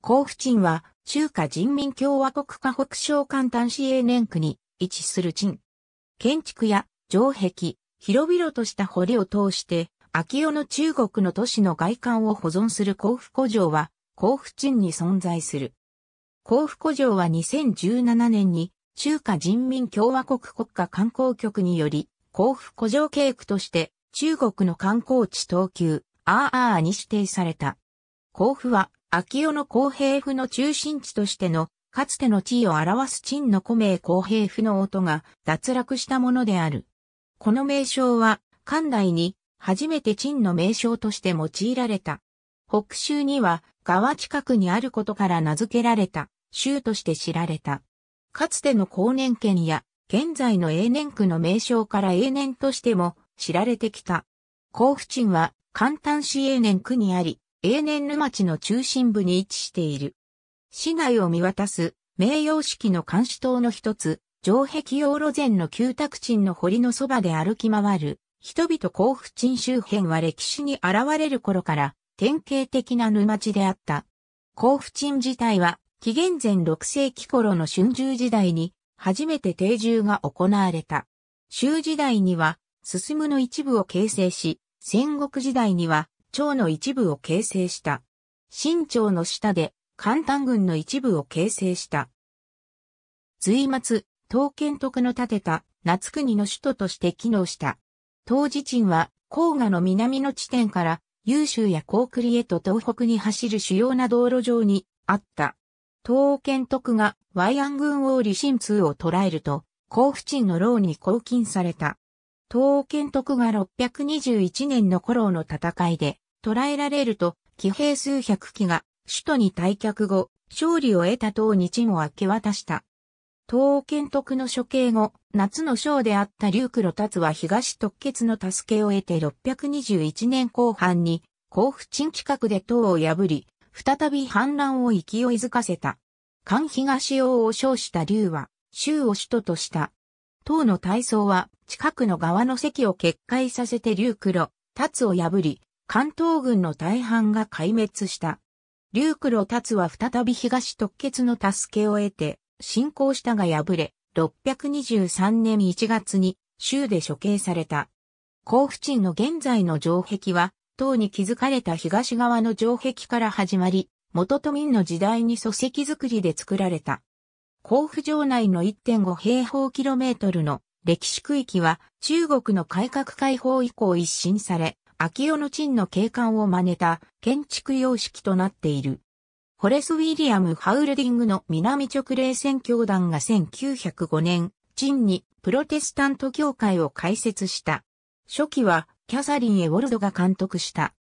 甲府鎮は、中華人民共和国河北省簡端市営年区に位置する鎮。建築や城壁、広々とした堀を通して、秋代の中国の都市の外観を保存する甲府古城は、甲府鎮に存在する。甲府古城は2017年に、中華人民共和国国家観光局により、甲府古城景区として、中国の観光地アー RR に指定された。甲府は、秋代の公平府の中心地としての、かつての地位を表す陳の古名公平府の音が脱落したものである。この名称は、関内に初めて陳の名称として用いられた。北州には川近くにあることから名付けられた州として知られた。かつての高年県や現在の永年区の名称から永年としても知られてきた。甲府鎮は簡単市永年区にあり、永年沼地の中心部に位置している。市内を見渡す、名様式の監視塔の一つ、城壁用路前の旧宅地の堀のそばで歩き回る、人々甲府鎮周辺は歴史に現れる頃から、典型的な沼地であった。甲府鎮自体は、紀元前6世紀頃の春秋時代に、初めて定住が行われた。秋時代には、進むの一部を形成し、戦国時代には、町の一部を形成した。新町の下で、関丹軍の一部を形成した。随末、東建徳の建てた夏国の首都として機能した。当時鎮は、黄河の南の地点から、優州や高栗へと東北に走る主要な道路上にあった。東建徳が、淮安軍王李神通を捕らえると、甲府鎮の牢に拘禁された。東欧建徳が621年の頃の戦いで、捕らえられると、騎兵数百機が、首都に退却後、勝利を得た東日も明け渡した。東欧建徳の処刑後、夏の将であった竜黒達は東特決の助けを得て621年後半に、甲府鎮近くで党を破り、再び反乱を勢いづかせた。関東王を称した竜は、州を首都とした。唐の体操は近くの側の席を決壊させて竜黒、達を破り、関東軍の大半が壊滅した。竜黒達は再び東特決の助けを得て、進行したが敗れ、623年1月に州で処刑された。甲府鎮の現在の城壁は、唐に築かれた東側の城壁から始まり、元都民の時代に礎石造りで作られた。甲府城内の1.5平方キロメートルの歴史区域は中国の改革開放以降一新され、秋代の陳の景観を真似た建築様式となっている。ホレス・ウィリアム・ハウルディングの南直霊戦教団が1905年、陳にプロテスタント教会を開設した。初期はキャサリン・エウォルドが監督した。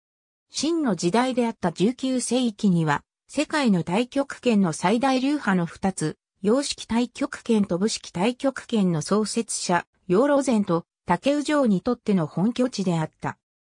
秦の時代であった19世紀には、世界の大極圏の最大流派の二つ、洋式対極拳と武式対極拳の創設者、洋老禅と竹羽城にとっての本拠地であった。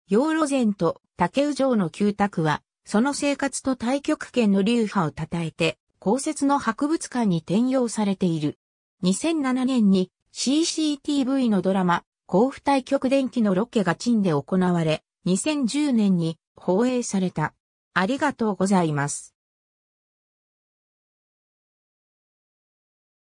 洋老禅と竹羽城の旧宅は、その生活と対極拳の流派を称えて、公設の博物館に転用されている。2007年に CCTV のドラマ、甲府対極電気のロケがチンで行われ、2010年に放映された。ありがとうございます。